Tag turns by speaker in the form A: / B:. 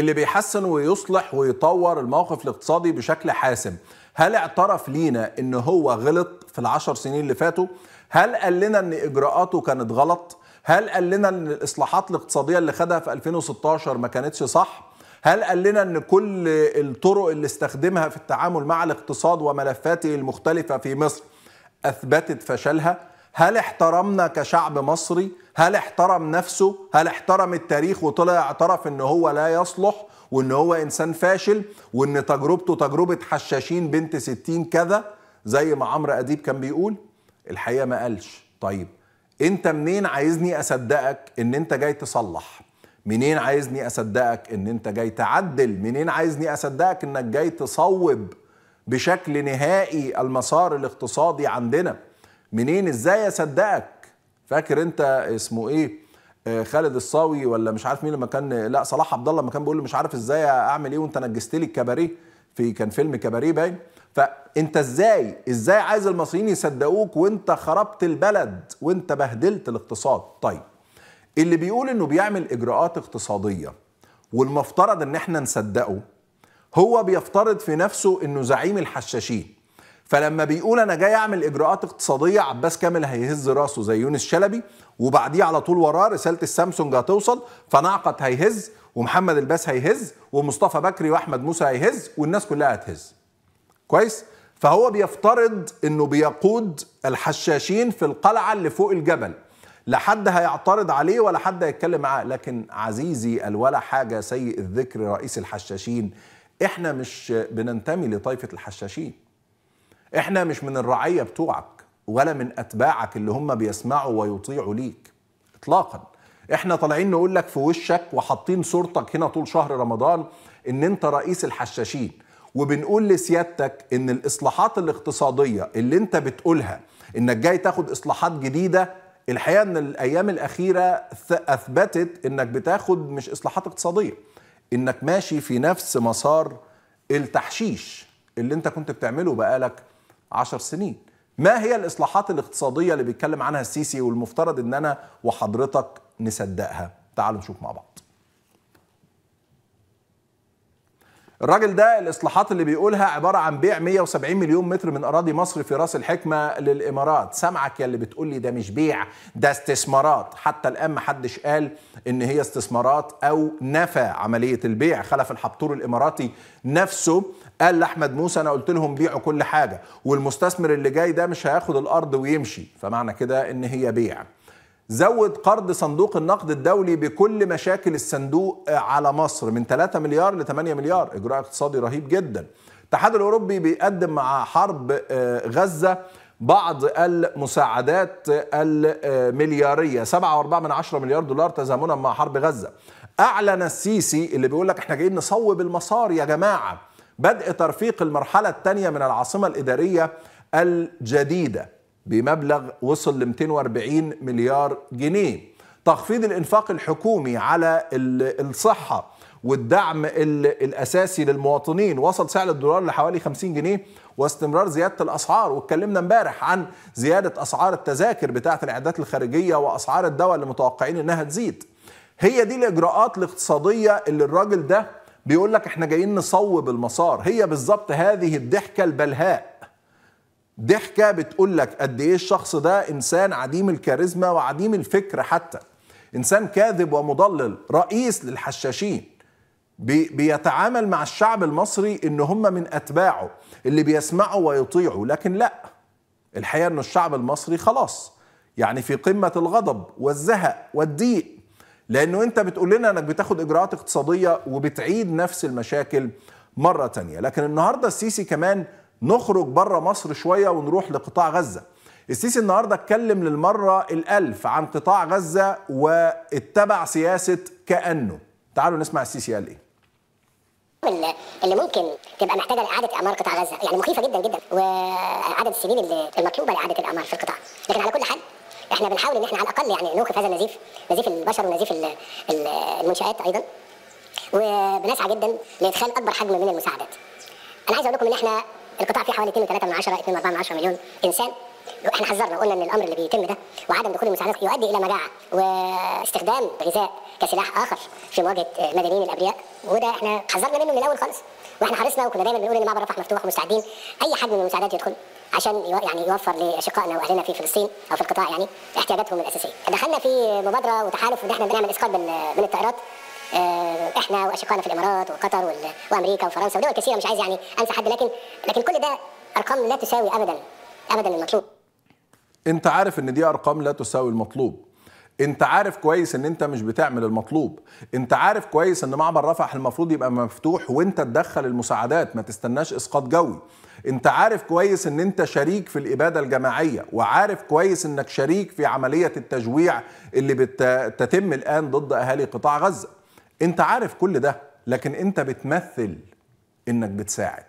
A: اللي بيحسن ويصلح ويطور الموقف الاقتصادي بشكل حاسم هل اعترف لينا ان هو غلط في العشر سنين اللي فاتوا هل قال لنا ان اجراءاته كانت غلط هل قال لنا ان الاصلاحات الاقتصاديه اللي خدها في 2016 ما كانتش صح هل قال لنا ان كل الطرق اللي استخدمها في التعامل مع الاقتصاد وملفاته المختلفه في مصر اثبتت فشلها هل احترمنا كشعب مصري هل احترم نفسه هل احترم التاريخ وطلع اعترف ان هو لا يصلح وان هو انسان فاشل وان تجربته تجربه حشاشين بنت ستين كذا زي ما عمرو اديب كان بيقول الحقيقه ما قالش طيب انت منين عايزني اصدقك ان انت جاي تصلح منين عايزني اصدقك ان انت جاي تعدل منين عايزني اصدقك انك جاي تصوب بشكل نهائي المسار الاقتصادي عندنا منين ازاي اصدقك فاكر انت اسمه ايه آه، خالد الصاوي ولا مش عارف مين لما كان لا صلاح عبد الله لما كان بيقول له مش عارف ازاي اعمل ايه وانت نجست لي الكباريه في كان فيلم كباريه باين فانت ازاي ازاي عايز المصريين يصدقوك وانت خربت البلد وانت بهدلت الاقتصاد طيب اللي بيقول انه بيعمل اجراءات اقتصاديه والمفترض ان احنا نصدقه هو بيفترض في نفسه انه زعيم الحشاشين فلما بيقول انا جاي اعمل اجراءات اقتصاديه عباس كامل هيهز راسه زي يونس شلبي وبعديه على طول وراه رساله السامسونج هتوصل فنعقد هيهز ومحمد الباس هيهز ومصطفى بكري واحمد موسى هيهز والناس كلها هتهز كويس فهو بيفترض انه بيقود الحشاشين في القلعه اللي فوق الجبل لا حد هيعترض عليه ولا حد هيتكلم معاه لكن عزيزي الولا حاجه سيء الذكر رئيس الحشاشين احنا مش بننتمي لطائفه الحشاشين احنا مش من الرعية بتوعك ولا من أتباعك اللي هم بيسمعوا ويطيعوا ليك إطلاقا احنا طالعين نقول لك في وشك وحاطين صورتك هنا طول شهر رمضان ان انت رئيس الحشاشين وبنقول لسيادتك ان الاصلاحات الاقتصادية اللي انت بتقولها انك جاي تاخد اصلاحات جديدة الحقيقة ان الايام الاخيرة اثبتت انك بتاخد مش اصلاحات اقتصادية انك ماشي في نفس مسار التحشيش اللي انت كنت بتعمله بقالك 10 سنين ما هي الاصلاحات الاقتصاديه اللي بيتكلم عنها السيسي والمفترض ان انا وحضرتك نصدقها تعالوا نشوف مع بعض الراجل ده الاصلاحات اللي بيقولها عباره عن بيع 170 مليون متر من اراضي مصر في راس الحكمه للامارات سامعك يا اللي بتقول لي ده مش بيع ده استثمارات حتى الان ما حدش قال ان هي استثمارات او نفى عمليه البيع خلف الحبتور الاماراتي نفسه قال لاحمد موسى انا قلت لهم بيعوا كل حاجه والمستثمر اللي جاي ده مش هياخد الارض ويمشي فمعنى كده ان هي بيع زود قرض صندوق النقد الدولي بكل مشاكل الصندوق آه، على مصر من 3 مليار ل 8 مليار اجراء اقتصادي رهيب جدا الاتحاد الاوروبي بيقدم مع حرب آه، غزه بعض المساعدات المليارية 7.4 مليار دولار تزامنا مع حرب غزة أعلن السيسي اللي بيقول لك احنا جايين نصوب المسار يا جماعة بدء ترفيق المرحلة الثانية من العاصمة الإدارية الجديدة بمبلغ وصل ل 240 مليار جنيه تخفيض الانفاق الحكومي على الصحه والدعم الاساسي للمواطنين وصل سعر الدولار لحوالي 50 جنيه واستمرار زياده الاسعار واتكلمنا امبارح عن زياده اسعار التذاكر بتاعه الاعدادات الخارجيه واسعار الدواء اللي متوقعين انها تزيد هي دي الاجراءات الاقتصاديه اللي الراجل ده بيقول لك احنا جايين نصوب المسار هي بالظبط هذه الضحكه البلهاء ضحكه بتقول لك قد ايه الشخص ده انسان عديم الكاريزما وعديم الفكر حتى انسان كاذب ومضلل رئيس للحشاشين بيتعامل مع الشعب المصري ان هم من اتباعه اللي بيسمعوا ويطيعوا لكن لا الحقيقه ان الشعب المصري خلاص يعني في قمه الغضب والزهق والضيق لانه انت بتقول لنا انك بتاخد اجراءات اقتصاديه وبتعيد نفس المشاكل مره تانية لكن النهارده السيسي كمان نخرج بره مصر شويه ونروح لقطاع غزه السيسي النهارده اتكلم للمره الألف عن قطاع غزة واتبع سياسة كأنه تعالوا نسمع السيسي قال
B: إيه اللي ممكن تبقى محتاجه لاعاده اعمار قطاع غزه يعني مخيفه جدا جدا وعدد السنين المطلوبه لاعاده الاعمار في القطاع لكن على كل حال احنا بنحاول ان احنا على الاقل يعني نوقف هذا النزيف نزيف البشر ونزيف المنشات ايضا وبنسعى جدا لادخال اكبر حجم من المساعدات انا عايز اقول لكم ان احنا القطاع فيه حوالي 2 و 3 من 10 2 و 4 من 10 مليون انسان احنا حذرنا وقلنا ان الامر اللي بيتم ده وعدم دخول المساعدات يؤدي الى مجاعه واستخدام غذاء كسلاح اخر في مواجهه المدنيين الابرياء وده احنا حذرنا منه من الاول خالص واحنا حرصنا وكنا دايما بنقول ان معبر رفح مفتوح ومستعدين اي حد من المساعدات يدخل عشان يعني يوفر لاشقائنا واهلنا في فلسطين او في القطاع يعني احتياجاتهم الاساسيه. دخلنا في مبادره وتحالف ان احنا بنعمل اسقاط من الطائرات آه، احنا واشقائنا في الامارات وقطر وامريكا وفرنسا ودول كثيره مش عايز يعني انسى حد لكن لكن كل ده ارقام لا تساوي ابدا ابدا المطلوب
A: انت عارف ان دي ارقام لا تساوي المطلوب انت عارف كويس ان انت مش بتعمل المطلوب انت عارف كويس ان معبر رفح المفروض يبقى مفتوح وانت تدخل المساعدات ما تستناش اسقاط جوي انت عارف كويس ان انت شريك في الاباده الجماعيه وعارف كويس انك شريك في عمليه التجويع اللي بتتم الان ضد اهالي قطاع غزه انت عارف كل ده لكن انت بتمثل انك بتساعد